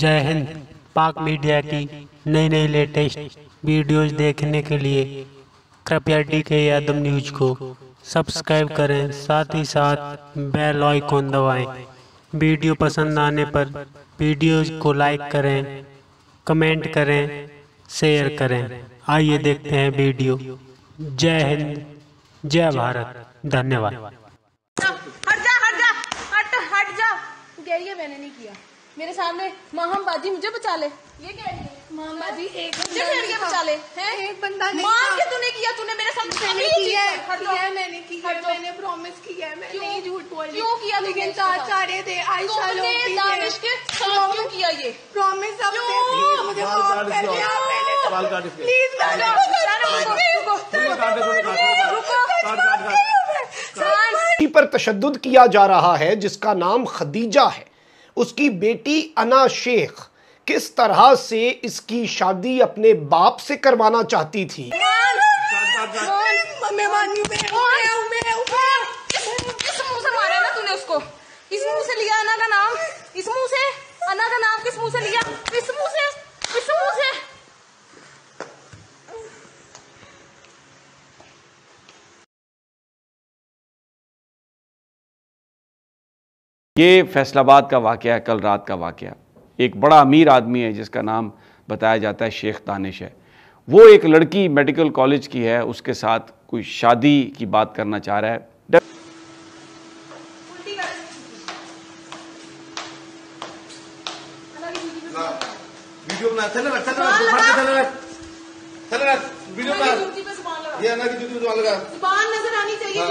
जय हिंद पाक मीडिया की नई नई लेटेस्ट वीडियोस देखने के लिए कृपया डी के यादव न्यूज़ को सब्सक्राइब करें साथ ही साथ बेल आइकॉन दबाएं वीडियो पसंद आने पर वीडियोस को लाइक करें कमेंट करें शेयर करें आइए देखते हैं वीडियो जय हिंद जय भारत धन्यवाद हट हट जा जा मैंने नहीं किया मेरे सामने माहम बाजी मुझे बचा ले ये कह रही है बाजी एक बचा ले हैं एक बंदा नहीं मार के तूने किया तूने मेरे साथ मैंने किया किया मैंने किया मैंने प्रॉमिस किया है मैं झूठ बोल क्यों किया लेकिन चार चारे थे आई दानिश के साथ क्यों किया ये प्रॉमिस अब मुझे प्लीज पर तशद किया जा रहा है जिसका नाम खदीजा है उसकी बेटी अना शेख किस तरह से इसकी शादी अपने बाप से करवाना चाहती थी इस मुंह से लिया अना का नाम इस मुंह से अना का नाम किस मुंह से लिया इस मुंह से इस मुंह से ये फैसलाबाद का वाक़ है कल रात का वाक़ एक बड़ा अमीर आदमी है जिसका नाम बताया जाता है शेख दानिश है वो एक लड़की मेडिकल कॉलेज की है उसके साथ कोई शादी की बात करना चाह रहा है वीडियो ये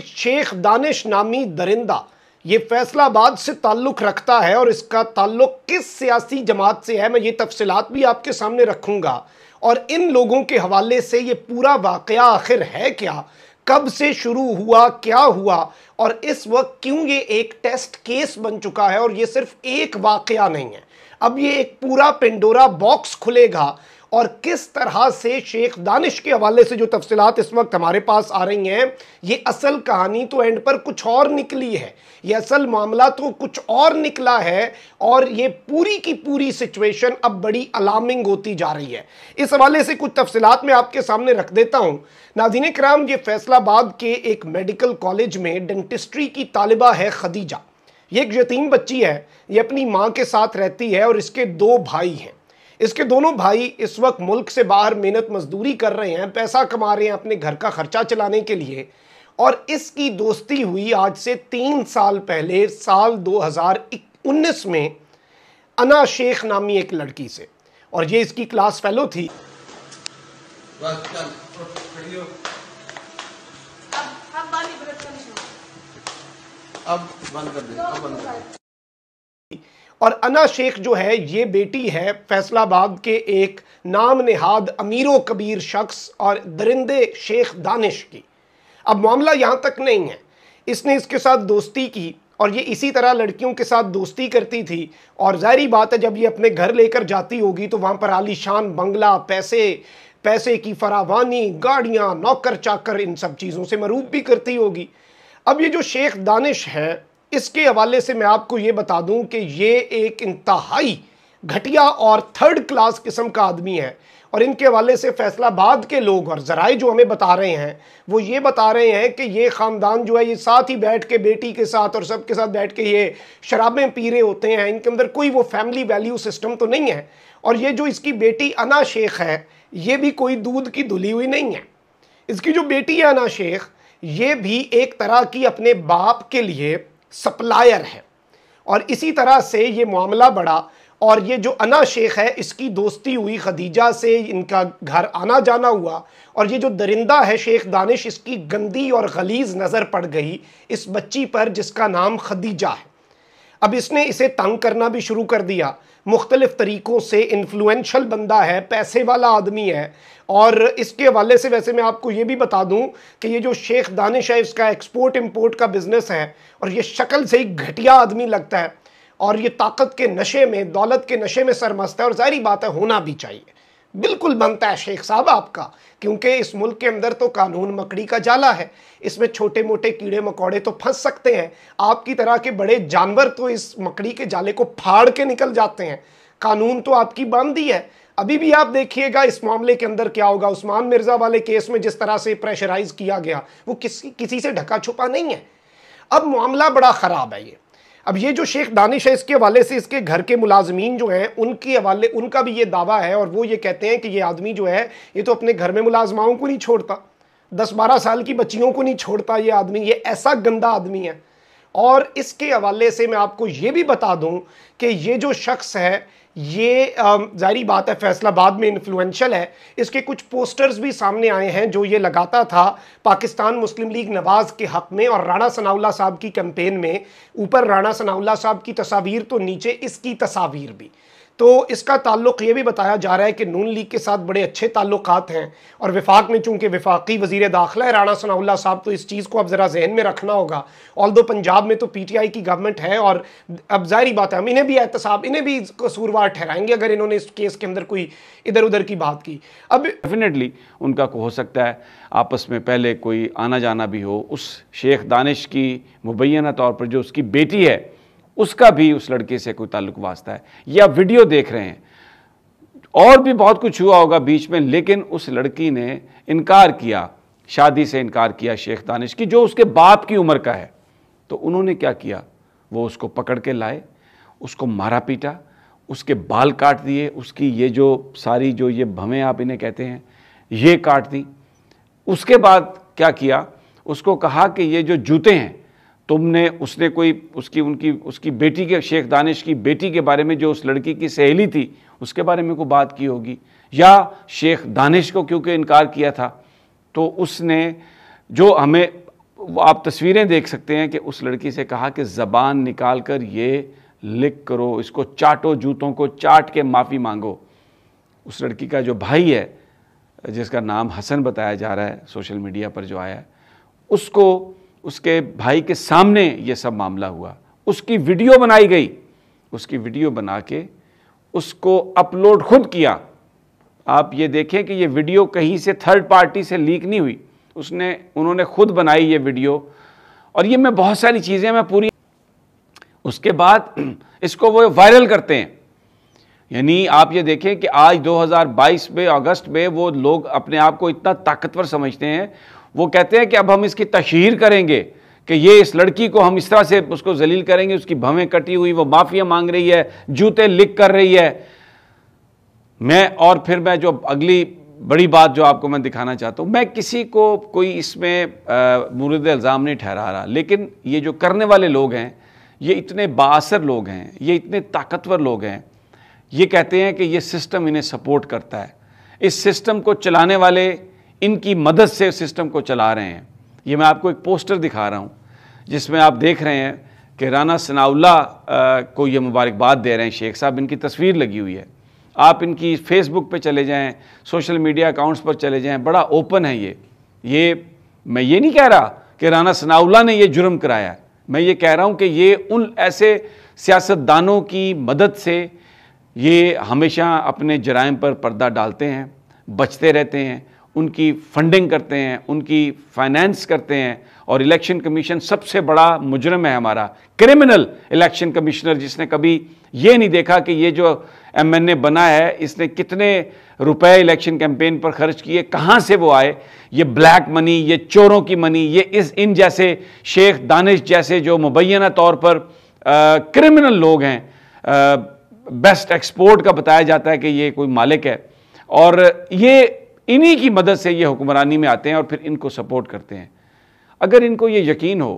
शेख दानिश नामी दरिंदा ये फैसलाबाद से ताल्लुक़ रखता है और इसका ताल्लुक़ किस सियासी जमात से है मैं ये तफसीत भी आपके सामने रखूंगा और इन लोगों के हवाले से ये पूरा वाकया आखिर है क्या कब से शुरू हुआ क्या हुआ और इस वक्त क्यों ये एक टेस्ट केस बन चुका है और ये सिर्फ एक वाकया नहीं है अब ये एक पूरा पेंडोरा बॉक्स खुलेगा और किस तरह से शेख दानिश के हवाले से जो तफसलत इस वक्त हमारे पास आ रही हैं ये असल कहानी तो एंड पर कुछ और निकली है ये असल मामला तो कुछ और निकला है और ये पूरी की पूरी सिचुएशन अब बड़ी अलार्मिंग होती जा रही है इस हवाले से कुछ तफसलत मैं आपके सामने रख देता हूँ नाजीन कराम ये फैसलाबाद के एक मेडिकल कॉलेज में डेंटिस्ट्री की तालबा है खदीजा ये एक यतीम बच्ची है ये अपनी माँ के साथ रहती है और इसके दो भाई हैं इसके दोनों भाई इस वक्त मुल्क से बाहर मेहनत मजदूरी कर रहे हैं पैसा कमा रहे हैं अपने घर का खर्चा चलाने के लिए और इसकी दोस्ती हुई आज से तीन साल पहले साल 2019 में अना शेख नामी एक लड़की से और ये इसकी क्लास फेलो थी अब बंद कर दे अब बंद कर और अना शेख जो है ये बेटी है फैसलाबाद के एक नाम नहाद अमीरों कबीर शख्स और दरिंदे शेख दानिश की अब मामला यहाँ तक नहीं है इसने इसके साथ दोस्ती की और ये इसी तरह लड़कियों के साथ दोस्ती करती थी और जाहरी बात है जब ये अपने घर लेकर जाती होगी तो वहाँ पर आलीशान बंगला पैसे पैसे की फरावानी गाड़ियाँ नौकर चाकर इन सब चीज़ों से मरूब भी करती होगी अब ये जो शेख दानिश है इसके हवाले से मैं आपको ये बता दूं कि ये एक इंतहाई घटिया और थर्ड क्लास किस्म का आदमी है और इनके हवाले से फैसलाबाद के लोग और जराए जो हमें बता रहे हैं वो ये बता रहे हैं कि ये ख़ानदान जो है ये साथ ही बैठ के बेटी के साथ और सब के साथ बैठ के ये शराबें पी रहे होते हैं इनके अंदर कोई वो फैमिली वैल्यू सिस्टम तो नहीं है और ये जो इसकी बेटी अना शेख है ये भी कोई दूध की धुली हुई नहीं है इसकी जो बेटी है अना शेख ये भी एक तरह की अपने बाप के लिए सप्लायर है और इसी तरह से ये मामला बढ़ा और ये जो अना शेख है इसकी दोस्ती हुई खदीजा से इनका घर आना जाना हुआ और ये जो दरिंदा है शेख दानिश इसकी गंदी और गलीज नज़र पड़ गई इस बच्ची पर जिसका नाम खदीजा है अब इसने इसे तंग करना भी शुरू कर दिया मुख्तलिफ तरीक़ों से इन्फ्लुएंशल बंदा है पैसे वाला आदमी है और इसके हवाले से वैसे मैं आपको ये भी बता दूं कि ये जो शेख दानिश है इसका एक्सपोर्ट इंपोर्ट का बिज़नेस है और ये शक्ल से ही घटिया आदमी लगता है और ये ताकत के नशे में दौलत के नशे में सरमस्त है और ज़ाहरी बात है होना भी चाहिए बिल्कुल बनता है शेख साहब आपका क्योंकि इस मुल्क के अंदर तो कानून मकड़ी का जाला है इसमें छोटे मोटे कीड़े मकोड़े तो फंस सकते हैं आपकी तरह के बड़े जानवर तो इस मकड़ी के जाले को फाड़ के निकल जाते हैं कानून तो आपकी बांधी है अभी भी आप देखिएगा इस मामले के अंदर क्या होगा उस्मान मिर्जा वाले केस में जिस तरह से प्रेशराइज किया गया वो किसी किसी से ढका छुपा नहीं है अब मामला बड़ा ख़राब है ये अब ये जो शेख दानिश है इसके हवाले से इसके घर के मुलाजमीन जो हैं उनके हवाले उनका भी ये दावा है और वो ये कहते हैं कि ये आदमी जो है ये तो अपने घर में मुलाजमाओं को नहीं छोड़ता दस बारह साल की बच्चियों को नहीं छोड़ता ये आदमी ये ऐसा गंदा आदमी है और इसके हवाले से मैं आपको ये भी बता दूं कि ये जो शख्स है ये जारी बात है फैसलाबाद में इन्फ्लुएंशल है इसके कुछ पोस्टर्स भी सामने आए हैं जो ये लगाता था पाकिस्तान मुस्लिम लीग नवाज़ के हक़ में और राणा सनाउल्ला साहब की कैंपेन में ऊपर राणा सनाउल्ला साहब की तस्वीर तो नीचे इसकी तस्वीर भी तो इसका ताल्लुक ये भी बताया जा रहा है कि नून लीग के साथ बड़े अच्छे ताल्लुक हैं और विफाक में चूँकि विफाकी वजीर दाखिला है राणा सनाउल्ला साहब तो इस चीज़ को अब ज़रा जहन में रखना होगा ऑल दो पंजाब में तो पी टी आई की गवर्नमेंट है और अब जाहरी बात है हम इन्हें भी एहतसाब इन्हें भी कसूरवार ठहराएंगे अगर इन्होंने इस केस के अंदर कोई इधर उधर की बात की अब डेफिनेटली उनका को हो सकता है आपस में पहले कोई आना जाना भी हो उस शेख दानिश की मुबैना तौर पर जो उसकी बेटी है उसका भी उस लड़के से कोई ताल्लुक वास्ता है या वीडियो देख रहे हैं और भी बहुत कुछ हुआ होगा बीच में लेकिन उस लड़की ने इनकार किया शादी से इनकार किया शेख दानिश की जो उसके बाप की उम्र का है तो उन्होंने क्या किया वो उसको पकड़ के लाए उसको मारा पीटा उसके बाल काट दिए उसकी ये जो सारी जो ये भमें आप इन्हें कहते हैं ये काट दी उसके बाद क्या किया उसको कहा कि ये जो जूते हैं तुमने उसने कोई उसकी उनकी उसकी बेटी के शेख दानिश की बेटी के बारे में जो उस लड़की की सहेली थी उसके बारे में कोई बात की होगी या शेख दानिश को क्योंकि इनकार किया था तो उसने जो हमें आप तस्वीरें देख सकते हैं कि उस लड़की से कहा कि ज़बान निकाल कर ये लिख करो इसको चाटो जूतों को चाट के माफ़ी मांगो उस लड़की का जो भाई है जिसका नाम हसन बताया जा रहा है सोशल मीडिया पर जो आया है उसको उसके भाई के सामने ये सब मामला हुआ उसकी वीडियो बनाई गई उसकी वीडियो बना के उसको अपलोड खुद किया आप ये देखें कि ये वीडियो कहीं से थर्ड पार्टी से लीक नहीं हुई उसने उन्होंने खुद बनाई ये वीडियो और ये मैं बहुत सारी चीज़ें मैं पूरी उसके बाद इसको वो वायरल करते हैं यानी आप ये देखें कि आज 2022 में अगस्त में वो लोग अपने आप को इतना ताकतवर समझते हैं वो कहते हैं कि अब हम इसकी तशहर करेंगे कि ये इस लड़की को हम इस तरह से उसको जलील करेंगे उसकी भवें कटी हुई वो माफ़िया मांग रही है जूते लिक कर रही है मैं और फिर मैं जो अगली बड़ी बात जो आपको मैं दिखाना चाहता हूँ मैं किसी को कोई इसमें मुरद इल्ज़ाम नहीं ठहरा रहा लेकिन ये जो करने वाले लोग हैं ये इतने बासर लोग हैं ये इतने ताकतवर लोग हैं ये कहते हैं कि ये सिस्टम इन्हें सपोर्ट करता है इस सिस्टम को चलाने वाले इनकी मदद से सिस्टम को चला रहे हैं ये मैं आपको एक पोस्टर दिखा रहा हूँ जिसमें आप देख रहे हैं कि राना सनाउल्ला को ये मुबारकबाद दे रहे हैं शेख साहब इनकी तस्वीर लगी हुई है आप इनकी फेसबुक पे चले जाएं सोशल मीडिया अकाउंट्स पर चले जाएं बड़ा ओपन है ये ये मैं ये नहीं कह रहा कि राना सनाउल्ला ने ये जुर्म कराया मैं ये कह रहा हूँ कि ये उन ऐसे सियासतदानों की मदद से ये हमेशा अपने जराइम पर पर्दा डालते हैं बचते रहते हैं उनकी फंडिंग करते हैं उनकी फाइनेंस करते हैं और इलेक्शन कमीशन सबसे बड़ा मुजरम है हमारा क्रिमिनल इलेक्शन कमिश्नर जिसने कभी ये नहीं देखा कि ये जो एमएनए बना है इसने कितने रुपए इलेक्शन कैंपेन पर खर्च किए कहाँ से वो आए ये ब्लैक मनी ये चोरों की मनी ये इस इन जैसे शेख दानिश जैसे जो मुबैना तौर पर आ, क्रिमिनल लोग हैं आ, बेस्ट एक्सपोर्ट का बताया जाता है कि ये कोई मालिक है और ये इन्हीं की मदद से ये हुक्मरानी में आते हैं और फिर इनको सपोर्ट करते हैं अगर इनको ये यकीन हो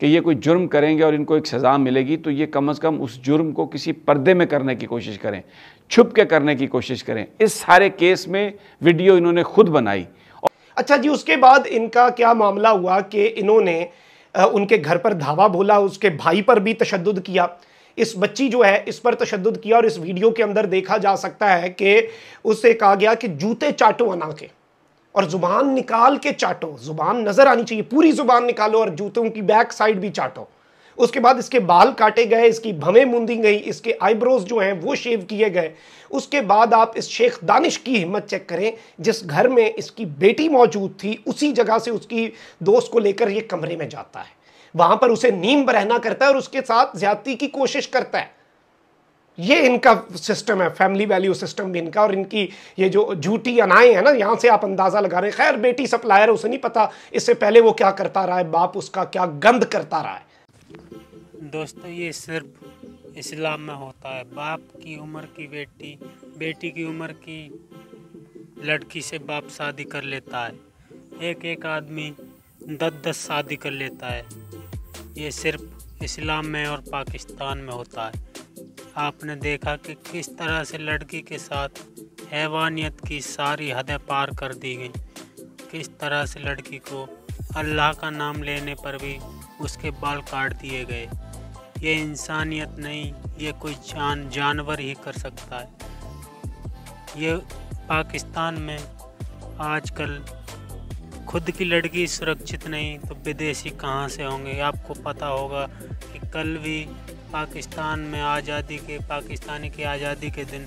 कि ये कोई जुर्म करेंगे और इनको एक सज़ा मिलेगी तो ये कम अज़ कम उस जुर्म को किसी पर्दे में करने की कोशिश करें छुप के करने की कोशिश करें इस सारे केस में वीडियो इन्होंने खुद बनाई अच्छा जी उसके बाद इनका क्या मामला हुआ कि इन्होंने उनके घर पर धावा बोला उसके भाई पर भी तशद किया इस बच्ची जो है इस पर तशद किया और इस वीडियो के अंदर देखा जा सकता है कि उससे कहा गया कि जूते चाटो अना के और ज़ुबान निकाल के चाटो ज़ुबान नज़र आनी चाहिए पूरी ज़ुबान निकालो और जूतों की बैक साइड भी चाटो उसके बाद इसके बाल काटे गए इसकी भमें मूंदी गई इसके आईब्रोज जो हैं वो शेव किए गए उसके बाद आप इस शेख दानिश की हिम्मत चेक करें जिस घर में इसकी बेटी मौजूद थी उसी जगह से उसकी दोस्त को लेकर ये कमरे में जाता है वहां पर उसे नीम बरहना करता है और उसके साथ ज्यादती की कोशिश करता है ये इनका सिस्टम है फैमिली वैल्यू सिस्टम भी इनका और इनकी ये जो झूठी अनाएं है ना यहाँ से आप अंदाज़ा लगा रहे हैं खैर बेटी सप्लायर उसे नहीं पता इससे पहले वो क्या करता रहा है बाप उसका क्या गंद करता रहा है दोस्तों ये सिर्फ इस्लाम में होता है बाप की उम्र की बेटी बेटी की उम्र की लड़की से बाप शादी कर लेता है एक एक आदमी दस दस शादी कर लेता है ये सिर्फ इस्लाम में और पाकिस्तान में होता है आपने देखा कि किस तरह से लड़की के साथ हैवानियत की सारी हदें पार कर दी गई किस तरह से लड़की को अल्लाह का नाम लेने पर भी उसके बाल काट दिए गए ये इंसानियत नहीं ये कोई जान जानवर ही कर सकता है ये पाकिस्तान में आजकल खुद की लड़की सुरक्षित नहीं तो विदेशी कहाँ से होंगे आपको पता होगा कि कल भी पाकिस्तान में आज़ादी के पाकिस्तानी की आज़ादी के दिन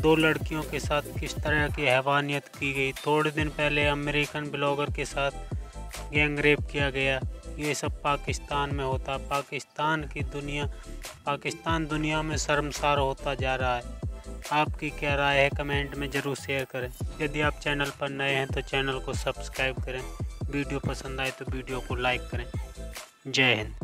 दो लड़कियों के साथ किस तरह की हैवानियत की गई थोड़े दिन पहले अमेरिकन ब्लॉगर के साथ गैंग रेप किया गया ये सब पाकिस्तान में होता पाकिस्तान की दुनिया पाकिस्तान दुनिया में शर्मसार होता जा रहा है आपकी क्या राय है कमेंट में ज़रूर शेयर करें यदि आप चैनल पर नए हैं तो चैनल को सब्सक्राइब करें वीडियो पसंद आए तो वीडियो को लाइक करें जय हिंद